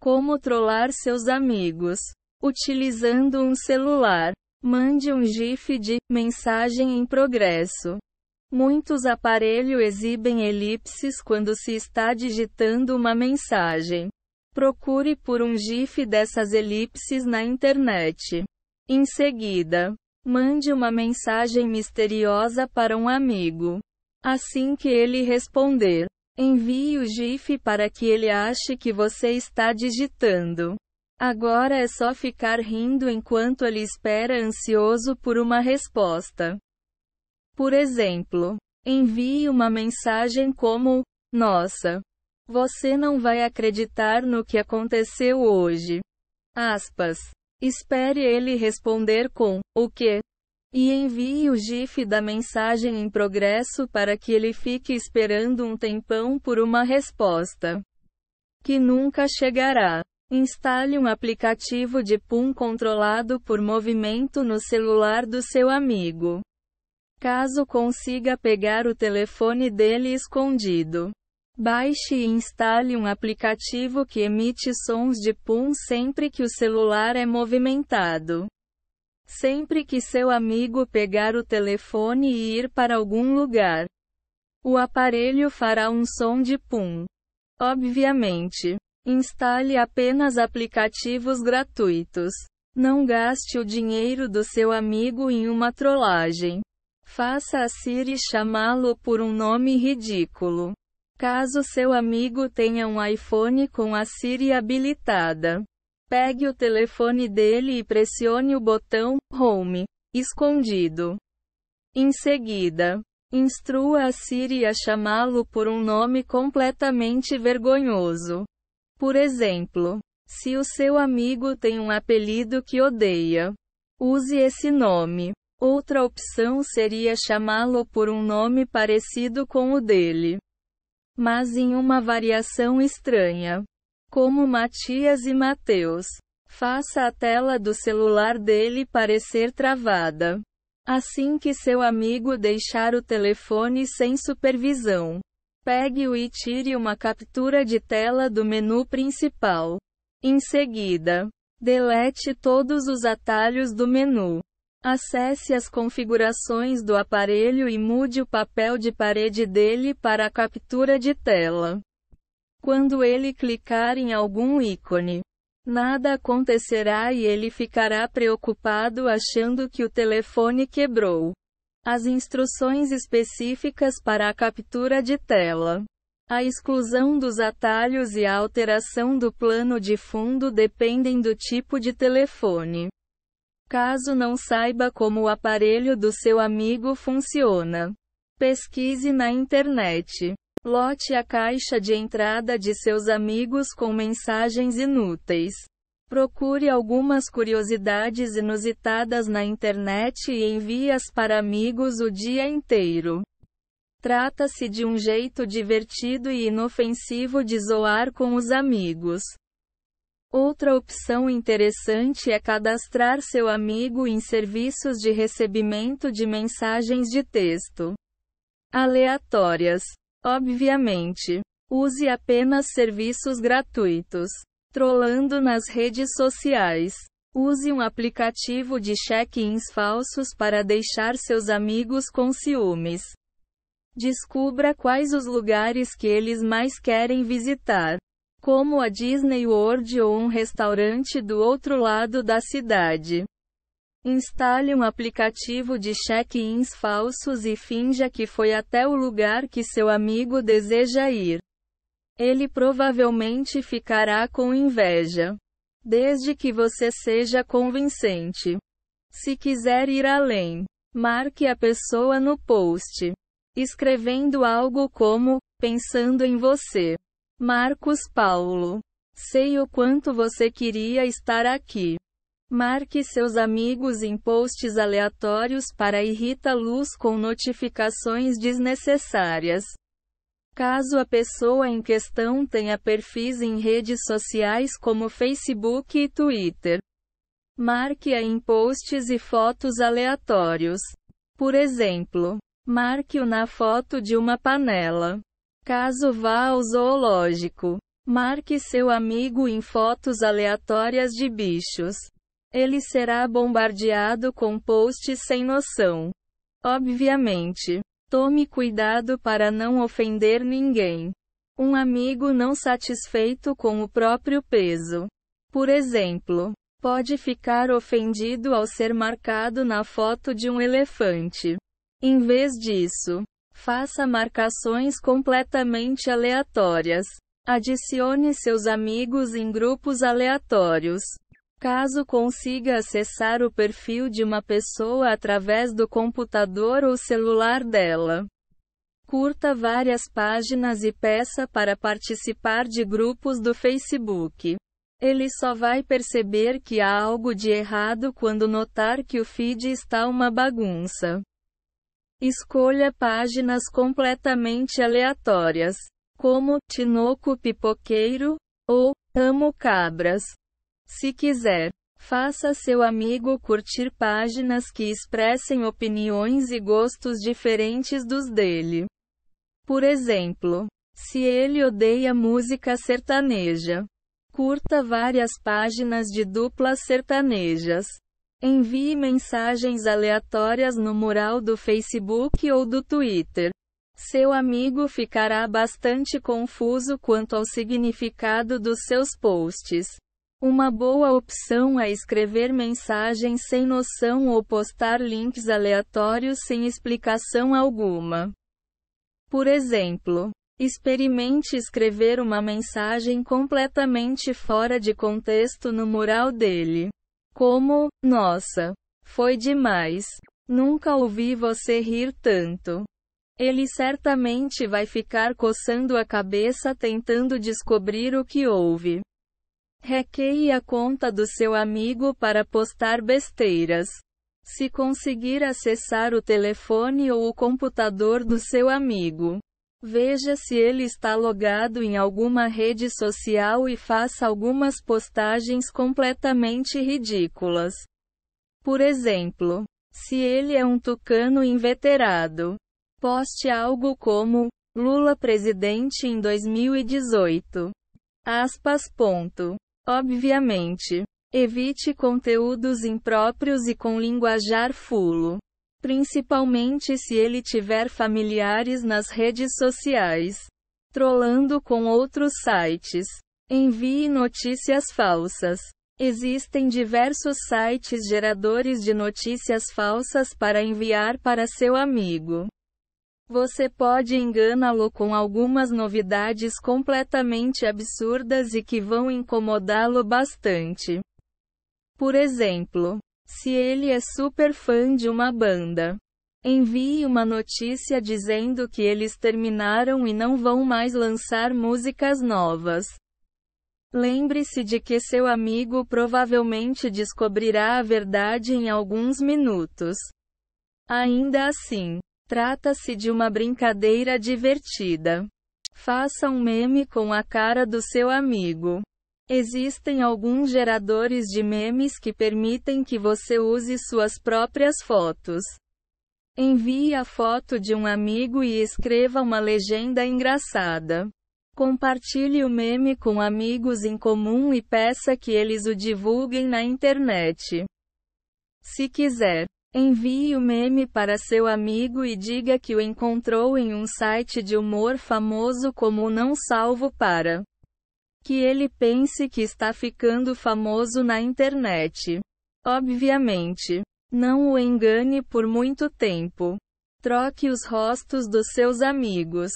Como trollar seus amigos utilizando um celular. Mande um GIF de mensagem em progresso. Muitos aparelhos exibem elipses quando se está digitando uma mensagem. Procure por um GIF dessas elipses na internet. Em seguida, mande uma mensagem misteriosa para um amigo. Assim que ele responder, Envie o GIF para que ele ache que você está digitando. Agora é só ficar rindo enquanto ele espera ansioso por uma resposta. Por exemplo, envie uma mensagem como: Nossa, você não vai acreditar no que aconteceu hoje. Aspas. Espere ele responder com: O que? E envie o GIF da mensagem em progresso para que ele fique esperando um tempão por uma resposta que nunca chegará. Instale um aplicativo de PUM controlado por movimento no celular do seu amigo. Caso consiga pegar o telefone dele escondido, baixe e instale um aplicativo que emite sons de PUM sempre que o celular é movimentado. Sempre que seu amigo pegar o telefone e ir para algum lugar, o aparelho fará um som de pum. Obviamente, instale apenas aplicativos gratuitos. Não gaste o dinheiro do seu amigo em uma trollagem. Faça a Siri chamá-lo por um nome ridículo. Caso seu amigo tenha um iPhone com a Siri habilitada, Pegue o telefone dele e pressione o botão Home escondido. Em seguida, instrua a Siri a chamá-lo por um nome completamente vergonhoso. Por exemplo, se o seu amigo tem um apelido que odeia, use esse nome. Outra opção seria chamá-lo por um nome parecido com o dele, mas em uma variação estranha como Matias e Mateus. Faça a tela do celular dele parecer travada. Assim que seu amigo deixar o telefone sem supervisão, pegue-o e tire uma captura de tela do menu principal. Em seguida, delete todos os atalhos do menu. Acesse as configurações do aparelho e mude o papel de parede dele para a captura de tela. Quando ele clicar em algum ícone, nada acontecerá e ele ficará preocupado achando que o telefone quebrou. As instruções específicas para a captura de tela. A exclusão dos atalhos e a alteração do plano de fundo dependem do tipo de telefone. Caso não saiba como o aparelho do seu amigo funciona, pesquise na internet. Lote a caixa de entrada de seus amigos com mensagens inúteis. Procure algumas curiosidades inusitadas na internet e envie-as para amigos o dia inteiro. Trata-se de um jeito divertido e inofensivo de zoar com os amigos. Outra opção interessante é cadastrar seu amigo em serviços de recebimento de mensagens de texto aleatórias. Obviamente, use apenas serviços gratuitos. Trolando nas redes sociais. Use um aplicativo de check-ins falsos para deixar seus amigos com ciúmes. Descubra quais os lugares que eles mais querem visitar, como a Disney World ou um restaurante do outro lado da cidade. Instale um aplicativo de check-ins falsos e finja que foi até o lugar que seu amigo deseja ir. Ele provavelmente ficará com inveja. Desde que você seja convincente. Se quiser ir além, marque a pessoa no post. Escrevendo algo como: Pensando em você. Marcos Paulo. Sei o quanto você queria estar aqui. Marque seus amigos em posts aleatórios para irrita luz com notificações desnecessárias. Caso a pessoa em questão tenha perfis em redes sociais como Facebook e Twitter, marque-a em posts e fotos aleatórios. Por exemplo, marque-o na foto de uma panela. Caso vá ao zoológico, marque seu amigo em fotos aleatórias de bichos. Ele será bombardeado com posts sem noção. Obviamente. Tome cuidado para não ofender ninguém. Um amigo não satisfeito com o próprio peso, por exemplo, pode ficar ofendido ao ser marcado na foto de um elefante. Em vez disso, faça marcações completamente aleatórias. Adicione seus amigos em grupos aleatórios. Caso consiga acessar o perfil de uma pessoa através do computador ou celular dela, curta várias páginas e peça para participar de grupos do Facebook. Ele só vai perceber que há algo de errado quando notar que o feed está uma bagunça. Escolha páginas completamente aleatórias, como Tinoco Pipoqueiro ou Amo Cabras. Se quiser, faça seu amigo curtir páginas que expressem opiniões e gostos diferentes dos dele. Por exemplo, se ele odeia música sertaneja, curta várias páginas de duplas sertanejas. Envie mensagens aleatórias no mural do Facebook ou do Twitter. Seu amigo ficará bastante confuso quanto ao significado dos seus posts. Uma boa opção é escrever mensagens sem noção ou postar links aleatórios sem explicação alguma. Por exemplo, experimente escrever uma mensagem completamente fora de contexto no mural dele. Como, nossa, foi demais. Nunca ouvi você rir tanto. Ele certamente vai ficar coçando a cabeça tentando descobrir o que houve. Hackeie a conta do seu amigo para postar besteiras. Se conseguir acessar o telefone ou o computador do seu amigo, veja se ele está logado em alguma rede social e faça algumas postagens completamente ridículas. Por exemplo, se ele é um tucano inveterado, poste algo como: Lula presidente em 2018. Aspas. Ponto. Obviamente. Evite conteúdos impróprios e com linguajar fulo. Principalmente se ele tiver familiares nas redes sociais. Trolando com outros sites. Envie notícias falsas. Existem diversos sites geradores de notícias falsas para enviar para seu amigo. Você pode enganá-lo com algumas novidades completamente absurdas e que vão incomodá-lo bastante. Por exemplo, se ele é super fã de uma banda, envie uma notícia dizendo que eles terminaram e não vão mais lançar músicas novas. Lembre-se de que seu amigo provavelmente descobrirá a verdade em alguns minutos. Ainda assim, Trata-se de uma brincadeira divertida. Faça um meme com a cara do seu amigo. Existem alguns geradores de memes que permitem que você use suas próprias fotos. Envie a foto de um amigo e escreva uma legenda engraçada. Compartilhe o meme com amigos em comum e peça que eles o divulguem na internet. Se quiser, Envie o meme para seu amigo e diga que o encontrou em um site de humor famoso como o Não Salvo para que ele pense que está ficando famoso na internet. Obviamente, não o engane por muito tempo. Troque os rostos dos seus amigos.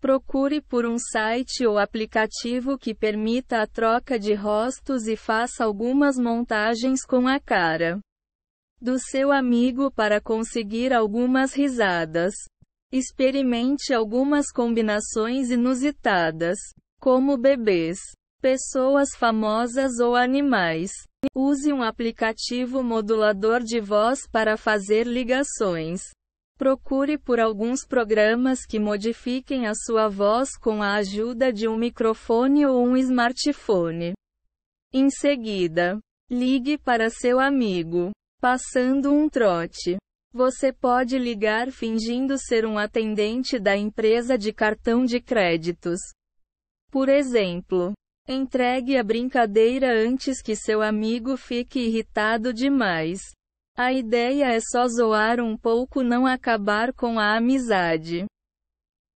Procure por um site ou aplicativo que permita a troca de rostos e faça algumas montagens com a cara do seu amigo para conseguir algumas risadas. Experimente algumas combinações inusitadas, como bebês, pessoas famosas ou animais. Use um aplicativo modulador de voz para fazer ligações. Procure por alguns programas que modifiquem a sua voz com a ajuda de um microfone ou um smartphone. Em seguida, ligue para seu amigo. Passando um trote. Você pode ligar fingindo ser um atendente da empresa de cartão de créditos. Por exemplo, entregue a brincadeira antes que seu amigo fique irritado demais. A ideia é só zoar um pouco, não acabar com a amizade.